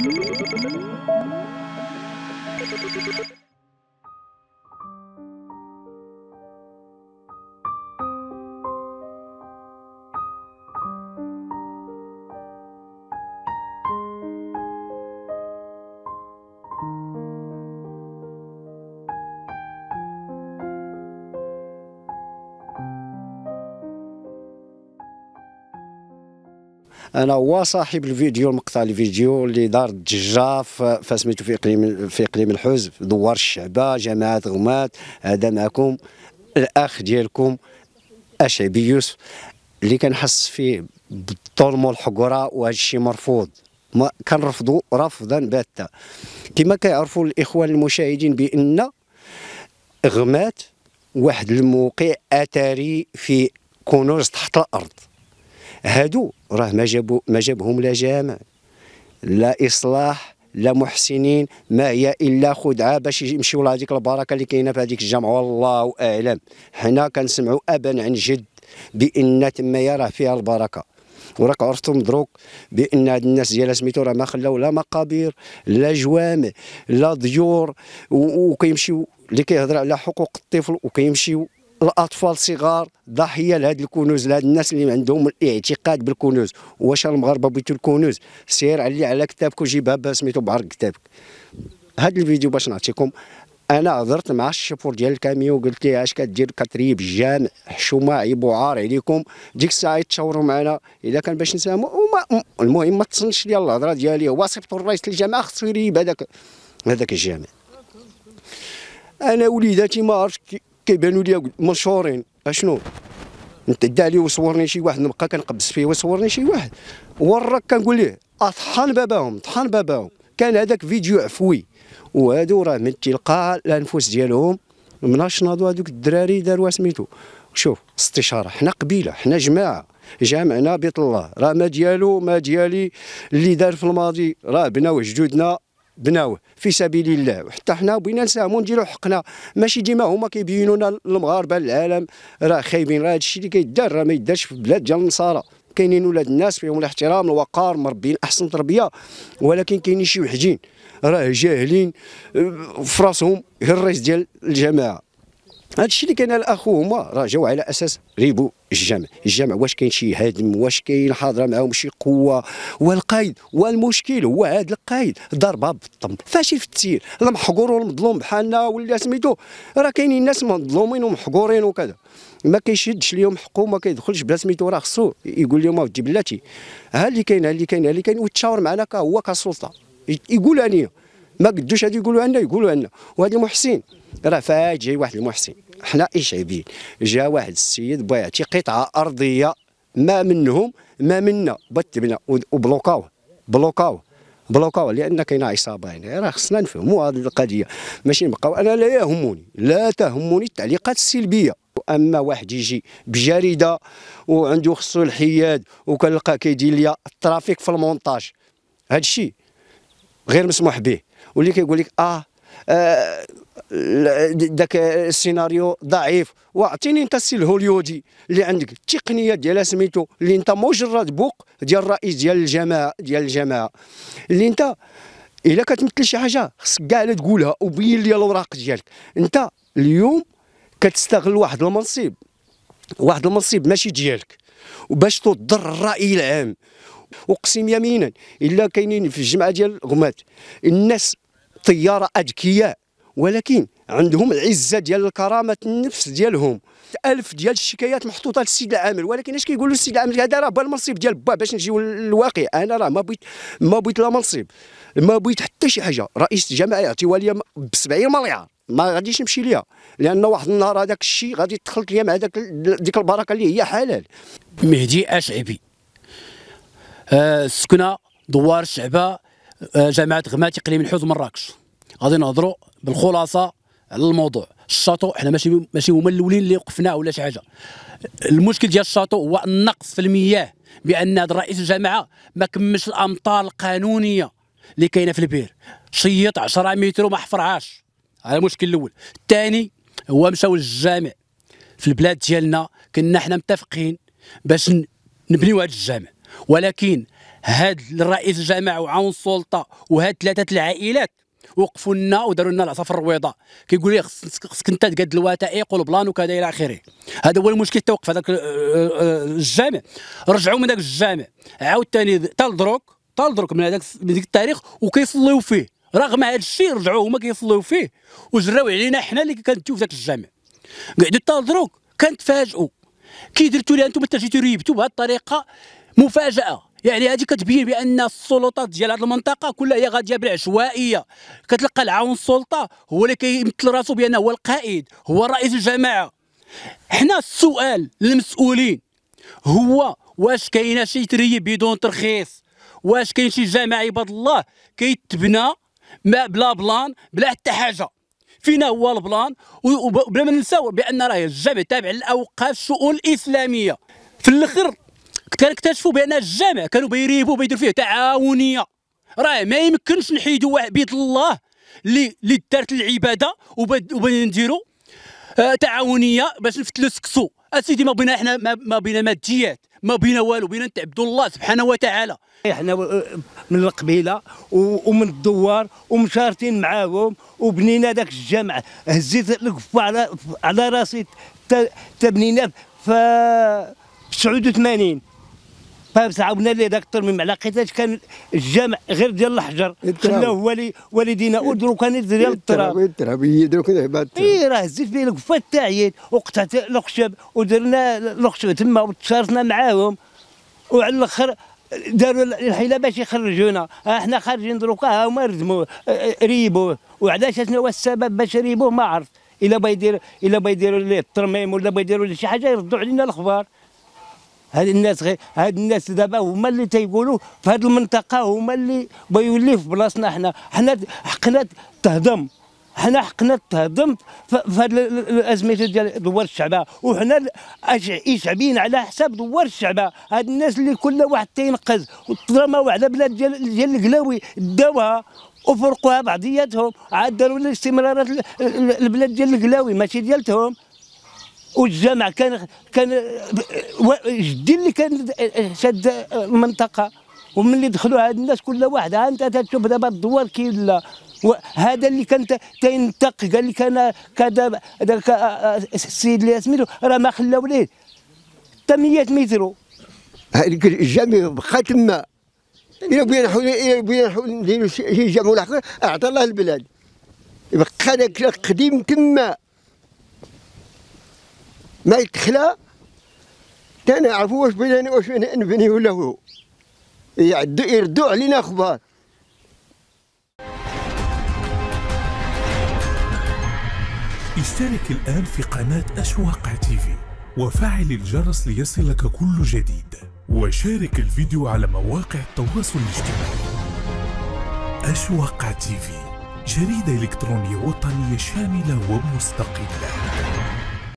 Thank you. انا هو صاحب الفيديو المقطع الفيديو اللي دار الضجه آه، فسميتو في اقليم في اقليم الحزب دوار الشعبه جماعه غمات هذا معكم الاخ ديالكم اشعبي يوسف اللي كنحس فيه بالظلم والحقره وهذا الشيء مرفوض ما كنرفضوا رفضا باتا كما كيعرفوا الاخوان المشاهدين بان غمات واحد الموقع اثري في كنوز تحت الارض هادو راه ما جابوا ما جابهم لا جامع لا اصلاح لا محسنين ما هي الا خدعه باش يمشيو لهذيك البركه اللي كاينه في هذيك الجامعه والله اعلم حنا كنسمعوا ابا عن جد بان تما راه فيها البركه وراك عرفتم دروك بان هاد الناس ديال سميتو راه ما خلاو لا مقابر لا جوامع لا ديور وكيمشيو اللي كيهضر على حقوق الطفل وكيمشيو الاطفال صغار ضحيه لهاد الكنوز لهاد الناس اللي عندهم الاعتقاد بالكنوز واش المغاربه بغيتو الكنوز سير علي على كتابك وجيبها سميتو بعرق كتابك هاد الفيديو باش نعطيكم انا هضرت مع الشوفور ديال الكاميو قلت ليه اش كدير كتريب الجامع حشومه عيب وعار عليكم ديك الساعه يتشاوروا معنا اذا كان باش نساهموا وما المهم ما تصنش لي الهضره ديالي هو صيفطوا الرئيس للجامعه خصو يريب هذاك هذاك الجامع انا وليداتي ما عرفتش كيبانوا لي مشهورين اشنو نتعدى عليه وصورني شي واحد نبقى كنقبس فيه وصورني شي واحد وراك كنقول ليه اطحن باباهم طحن باباهم كان هذاك فيديو عفوي وهادو راه من تلقاء الانفس ديالهم مناش ناضوا هذوك الدراري داروا سميتو شوف استشاره حنا قبيله حنا جماعه جامعنا بيت الله راه ما ديالو ما ديالي اللي دار في الماضي راه بناوه جدودنا بناوه في سبيل الله وحتى حنا بغينا نساهموا نديروا حقنا ماشي ديما هما كيبينوا لنا المغاربه العالم راه خايبين راه هذا الشيء اللي كيدار راه ما يدارش في بلاد ديال النصارى كاينين ولاد الناس فيهم الاحترام الوقار مربين احسن تربيه ولكن كاينين شي وحجين راه جاهلين في راسهم الرئيس ديال الجماعه هذا الشيء اللي كان الاخو هما راه جاو على اساس ريبو الجمع الجمع واش كاين شي هدم واش كاين حاضره معاهم شي قوه والقايد والمشكل هو هذا القايد ضربه بالطم فاشل في التير المحقور والمظلوم بحالنا ولا سميتو راه كاينين ناس مظلومين ومحقورين وكذا ما كيشدش ليهم حقه ما كيدخلش بلا سميتو راه خصو يقول لهم اودي بلاتي ها اللي كاين ها اللي كاين ها اللي كاين ويتشاور معنا هو كسلطه يقول عليا ما قدوش هادي يقولوا عنا يقولوا عنا وهذا محسن رفاه جاي واحد المحسن حنا إشعبيين جا واحد السيد بغى يعطي قطعه ارضيه ما منهم ما منا بتبنا وبلوكاوه بلوكاوه بلوكاو لان كاينه عصابه هنا راه خصنا نفهموا هذه القضيه ماشي نبقاو انا لا يهمني لا تهمني التعليقات السلبيه اما واحد يجي بجريده وعنده خصو الحياد وكنلقى كيدير لي الترافيك في المونتاج هذا الشيء غير مسموح به واللي كيقول لك اه ذاك آه، السيناريو ضعيف واعطيني انت السي الهوليودي اللي عندك التقنيه ديال سميتو اللي انت مجرد بوق ديال الرئيس ديال الجماعه ديال الجماعه اللي انت الا كتمثل شي حاجه خصك كاع تقولها وبين لي الاوراق ديالك انت اليوم كتستغل واحد المنصب واحد المنصب ماشي ديالك وباش تضر الراي العام اقسم يمينا الا كاينين في الجمعه ديال غمات الناس طياره اذكياء ولكن عندهم العزه ديال الكرامه النفس ديالهم ألف ديال الشكايات محطوطه للسيد العامل ولكن اش كيقولوا للسيد العامل هذا راه بالمنصب ديال با باش نجيو للواقع انا راه ما بغيت ما بغيت لا منصب ما بغيت حتى شي حاجه رئيس الجمعيه يعطيوها لي ب 70 مليار ما غاديش نمشي ليها لان واحد النهار هذاك الشيء غادي تخلط ليا مع هذاك ديك البركه اللي هي حلال مهدي اشعبي أه سكنه دوار شعبه آه، جماعه غمات إقليم الحوز مراكش غادي نهضروا بالخلاصه على الموضوع الشاطو حنا ماشي ماشي هما الاولين اللي وقفنا ولا شي حاجه المشكل ديال الشاطو هو النقص في المياه بان هذا رئيس الجامعه ما كملش الامطار القانونيه اللي كاينه في البير شيط 10 متر وما حفرهاش هذا المشكل الاول الثاني هو مشاو للجامع في البلاد ديالنا كنا حنا متفقين باش نبنيو هذا الجامع ولكن هاد الرئيس الجامع وعاون السلطه وهاد ثلاثه العائلات وقفوا لنا وداروا لنا العصا في الرويضه كيقول لي خصك انت تقاد الوثائق والبلان وكذا الى اخره هذا هو المشكل توقف هذاك الجامع رجعوا من ذاك الجامع عاوتاني تال دروك تال دروك من هذاك من ذاك التاريخ وكيصليو فيه رغم هذا الشيء رجعوا هما كيصليو فيه وجراو علينا حنا اللي كنتو في ذاك الجامع قعدوا تال دروك كنتفاجئوا كي درتوا لي انتم حتى جيتوا ريبتوا بهذه الطريقه مفاجاه يعني هذه كتبين بان السلطات ديال هذه المنطقه كلها هي غاديه بالعشوائيه كتلقى العون السلطه هو اللي كيمثل راسو بانه هو القائد هو رئيس الجماعه حنا السؤال للمسؤولين هو واش كاينه شي تري بدون ترخيص واش كاين شي جامع عباد الله كيتبنى ما بلا بلان بلا حتى حاجه فينا هو البلان وبلا ما ننساو بان راه الجامع تابع للاوقاف الشؤون الاسلاميه في الاخر كنكتشفوا بان الجامع كانوا بيريبوا بيديروا فيه تعاونيه راه ما يمكنش نحيدوا واحد بيت الله اللي اللي دارت العباده وبنديروا آه، تعاونيه باش نفتلوا سكسو اسيدي ما بينا احنا ما بينا ماديات ما بينا والو بينا نتعبدوا الله سبحانه وتعالى احنا آه، من القبيله ومن الدوار ومشارتين معاهم وبنينا ذاك الجامع هزيت القفه على على راسي تبنينا في 89 بابس عاونا لي اكثر من علاقتاش كان الجامع غير ديال الحجر خلاه هو والدينا ودرو كان ديال التراب التراب يدرو كذا بعد اي راه هزيت فيه القفات تاعيت وقطعت الخشب ودرنا الخشب تما وتشاركنا معاهم وعلى الاخر داروا الحيله باش يخرجونا احنا آه، خارجين دروكا ها هما ردموا آه، آه، ريبوه وعلاش شنو هو السبب باش ريبوه ما عرفت الا بغا يدير الا بغا يديروا ليه الترميم ولا بغا يديروا شي حاجه يردوا علينا الاخبار هاد الناس غير هاد الناس دابا هما اللي تيقولوا في هاد المنطقه هما اللي بيولي في بلاصنا حنا حنا حقنا تهضم حنا حقنا تهضم في هاد الازمته ديال دوار الشعبه وحنا شعبيين على حساب دوار الشعبه هاد الناس اللي كل واحد تينقز وتضرموا على بلاد ديال ديال القلاوي داوها وفرقوها بعضياتهم عاد داروا الاستمرارات البلاد ديال القلاوي ماشي ديالتهم والجامع كان كان جدي اللي كان شاد المنطقه ومن اللي دخلوا هاد الناس كل واحد ها انت تشوف دابا الدوار كي لا هذا اللي كان تينتق قال لك انا كذا هذاك السيد اللي سميتو راه ما خلاو ليه حتى 100 متر هذيك الجامع بقى تما الا بغينا نحو الا بغينا نحاول نديرو شي جامع ولا اعطى الله البلاد بقى هذاك القديم تما ما يتخلى تنعرفوا واش بين واش نبني ولا هو يعدو يردو علينا اخبار اشترك الآن في قناة أشواق تيفي وفعل الجرس ليصلك كل جديد وشارك الفيديو على مواقع التواصل الاجتماعي أشواق تيفي جريدة إلكترونية وطنية شاملة ومستقلة